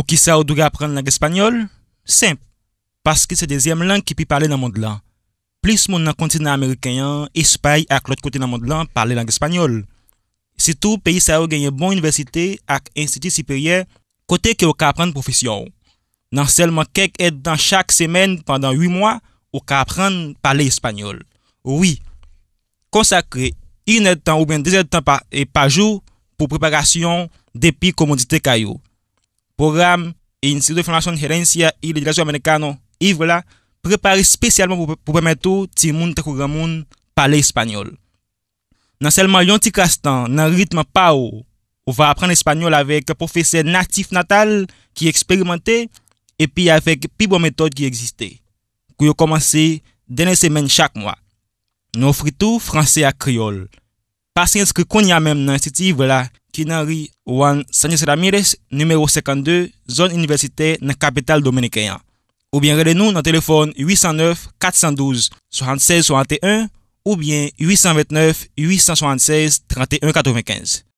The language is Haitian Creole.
Ou ki sa ou doug apren lang espanyol? Simp, paske se dezyem lang ki pi pale nan mond lan. Plis moun nan kontina Amerikanyan, espay ak lot kote nan mond lan pale lang espanyol. Si tou, peyi sa ou genye bon universite ak institi siperye kote ki ou ka apren profisyon. Nan selman kek et dan chak semen pandan 8 mwa ou ka apren pale espanyol. Ou ki sa ou doug apren lang espanyol, si tou, peyi sa ou genye bon universite ak institi siperye kote ki ou ka apren profisyon. Boram e Instituto de Formación de Gerencia e Liderazio Americano Ivre la prepare spesyalman pou pwemeto ti moun takou ramoun pale Espanyol. Nan selman yon ti kastan nan ritme pa ou, ou va apren Espanyol avek profese natif natal ki eksperimante epi avek pi bon metode ki egziste, kou yo komanse dene semen chak mwa. Nou fritou franse a kriol. Pasens kou koun ya menm nan institi Ivre la, Kinari Wan Sanyes Ramirez, n° 52, Zon Universite na Kapital Dominikaya. Ou bien rele nou nan telefon 809 412 76 71 ou bien 829 876 31 95.